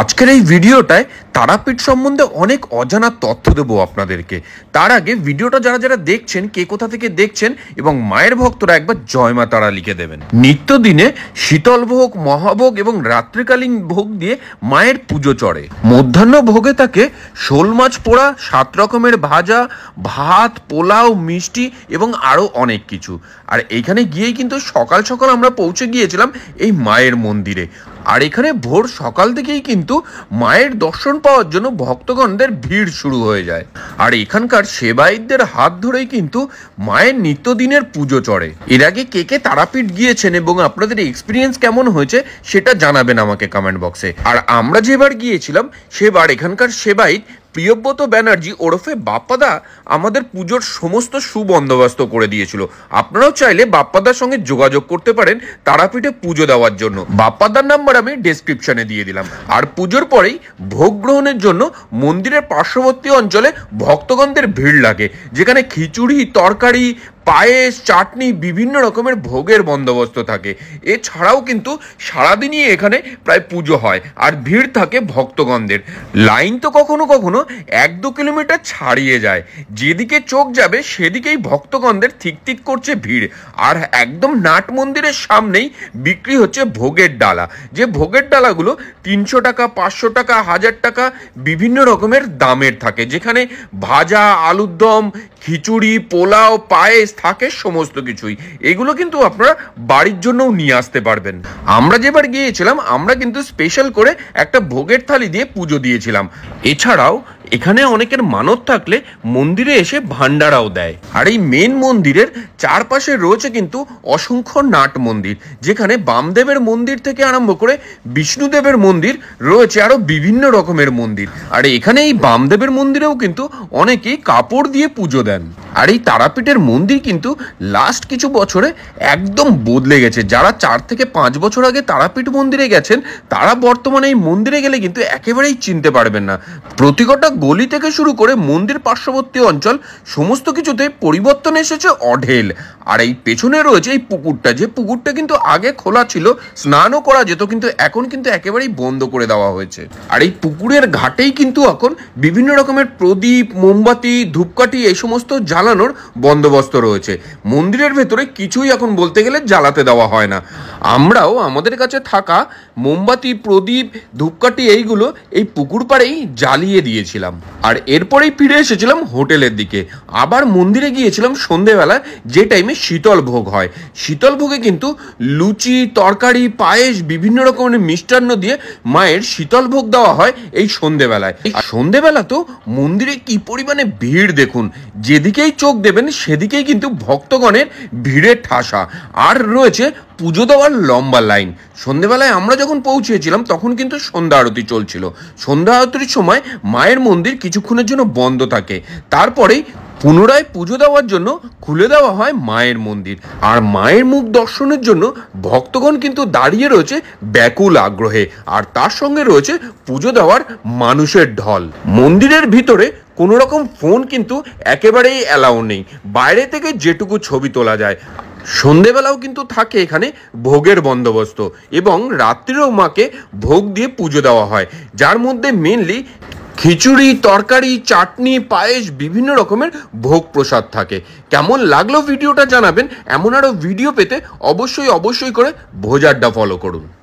আজকের এই ভিডিওটায় তারাপীঠ সম্বন্ধে অনেক অজানা তথ্য দেবো আপনাদেরকে তার আগে ভিডিওটা যারা যারা দেখছেন কে কোথা থেকে দেখছেন এবং মায়ের ভক্তরা একবার জয়মা তারা লিখে দেবেন নিত্যদিনে শীতল ভোগ মহাভোগ এবং রাত্রিকালীন ভোগ দিয়ে মায়ের পুজো চড়ে মধ্যাহ্ন ভোগে তাকে শোল মাছ পোড়া সাত রকমের ভাজা ভাত পোলাও মিষ্টি এবং আরও অনেক কিছু আর এইখানে গিয়েই কিন্তু সকাল সকাল আমরা পৌঁছে গিয়েছিলাম এই মায়ের মন্দিরে আর এখানে ভোর সকাল থেকেই কিন্তু মায়ের দর্শন পাওয়ার জন্য ভক্তগণদের ভিড় শুরু হয়ে যায় আর এখানকার সেবায়িতদের হাত ধরেই কিন্তু মায়ের নিত্যদিনের পুজো চড়ে এর আগে কে কে তারাপীঠ গিয়েছেন এবং আপনাদের এক্সপিরিয়েন্স কেমন হয়েছে সেটা জানাবেন আমাকে কমেন্ট বক্সে আর আমরা যেবার গিয়েছিলাম সেবার এখানকার সেবায়িত প্রিয়ব্রত ব্যানার্জি ওরফে বাপ্পাদা আমাদের পুজোর সমস্ত সুবন্দোবস্ত করে দিয়েছিল আপনারাও চাইলে বাপ্পাদার সঙ্গে যোগাযোগ করতে পারেন তারাপীঠে পুজো দেওয়ার জন্য বাপ্পাদার নাম্বার আমি ডেসক্রিপশনে দিয়ে দিলাম আর পুজোর পরেই ভোগ গ্রহণের জন্য মন্দিরের পার্শ্ববর্তী অঞ্চলে ভক্তগণদের ভিড় লাগে যেখানে খিচুড়ি তরকারি পায়েস চাটনি বিভিন্ন রকমের ভোগের বন্দোবস্ত থাকে এছাড়াও কিন্তু সারাদিনই এখানে প্রায় পুজো হয় আর ভিড় থাকে ভক্তগণদের লাইন তো কখনো কখনো এক দু কিলোমিটার ছাড়িয়ে যায় যেদিকে চোখ যাবে সেদিকেই ভক্তগণদের থিক করছে ভিড় আর একদম নাট মন্দিরের সামনেই বিক্রি হচ্ছে ভোগের ডালা যে ভোগের ডালাগুলো তিনশো টাকা পাঁচশো টাকা হাজার টাকা বিভিন্ন রকমের দামের থাকে যেখানে ভাজা আলুর দম খিচুড়ি পোলাও পায়েস থাকে সমস্ত কিছুই এগুলো কিন্তু আপনারা বাড়ির জন্যও নিয়ে আসতে পারবেন আমরা যেবার গিয়েছিলাম আমরা কিন্তু স্পেশাল করে একটা ভোগের থালি দিয়ে পুজো দিয়েছিলাম এছাড়াও এখানে অনেকের মানত থাকলে মন্দিরে এসে ভান্ডারাও দেয় আর এই মেন মন্দিরের চারপাশে রয়েছে কিন্তু অসংখ্য নাট মন্দির যেখানে বামদেবের মন্দির থেকে আরম্ভ করে বিষ্ণুদেবের মন্দির রয়েছে আরও বিভিন্ন রকমের মন্দির আর এখানে এই বামদেবের মন্দিরেও কিন্তু অনেকেই কাপড় দিয়ে পুজো দেন আর এই তারাপীঠের মন্দির কিন্তু লাস্ট কিছু বছরে একদম বদলে গেছে যারা চার থেকে পাঁচ বছর আগে তারাপীঠ মন্দিরে গেছেন তারা বর্তমানে এই মন্দিরে গেলে কিন্তু একেবারেই চিনতে পারবেন না প্রতিকটা গলি থেকে শুরু করে মন্দির পার্শ্ববর্তী অঞ্চল সমস্ত কিছুতে পরিবর্তন এসেছে অঢেল আর এই পেছনে রয়েছে এই পুকুরটা যে পুকুরটা কিন্তু আগে খোলা ছিল স্নানও করা যেত কিন্তু এখন কিন্তু একেবারেই বন্ধ করে দেওয়া হয়েছে আর এই পুকুরের ঘাটেই কিন্তু এখন বিভিন্ন রকমের প্রদীপ মোমবাতি ধূপকাঠি এই সমস্ত জ্বালানোর বন্দোবস্ত রয়েছে মন্দিরের ভেতরে কিছুই এখন বলতে গেলে জ্বালাতে দেওয়া হয় না আমরাও আমাদের কাছে থাকা মোমবাতি প্রদীপ ধূপকাঠি এইগুলো এই পুকুর পাড়েই জ্বালিয়ে দিয়েছিলাম আর এরপরেই ফিরে এসেছিলাম হোটেলের দিকে আবার মন্দিরে গিয়েছিলাম সন্ধেবেলা যে টাইমে শীতল ভোগ হয় শীতল ভোগে কিন্তু লুচি তরকারি পায়েস বিভিন্ন রকমের মিষ্টান্ন দিয়ে মায়ের শীতল ভোগ দেওয়া হয় এই সন্ধেবেলায় এই সন্ধেবেলা তো মন্দিরে কি পরিমাণে ভিড় দেখুন যেদিকেই চোখ দেবেন সেদিকেই কিন্তু ভক্তগণের ভিড়ের ঠাসা আর রয়েছে পুজো দেওয়ার লম্বা লাইন সন্ধেবেলায় আমরা যখন পৌঁছেছিলাম তখন কিন্তু সন্ধ্যা আরতি চলছিল সন্ধ্যা আরতির সময় মায়ের মন্দির কিছুক্ষণের জন্য বন্ধ থাকে তারপরেই পুনরায় পুজো দেওয়ার জন্য খুলে দেওয়া হয় মায়ের মন্দির আর মায়ের মুখ দর্শনের জন্য ভক্তগণ কিন্তু দাঁড়িয়ে রয়েছে ব্যাকুল আগ্রহে আর তার সঙ্গে রয়েছে পুজো দেওয়ার মানুষের ঢল মন্দিরের ভিতরে কোনো রকম ফোন কিন্তু একেবারেই অ্যালাউ নেই বাইরে থেকে যেটুকু ছবি তোলা যায় সন্ধেবেলাও কিন্তু থাকে এখানে ভোগের বন্দোবস্ত এবং রাত্রিরেও মাকে ভোগ দিয়ে পুজো দেওয়া হয় যার মধ্যে মেনলি খিচুড়ি তরকারি চাটনি পায়েস বিভিন্ন রকমের ভোগ প্রসাদ থাকে কেমন লাগলো ভিডিওটা জানাবেন এমন আরও ভিডিও পেতে অবশ্যই অবশ্যই করে ভোজারটা ফলো করুন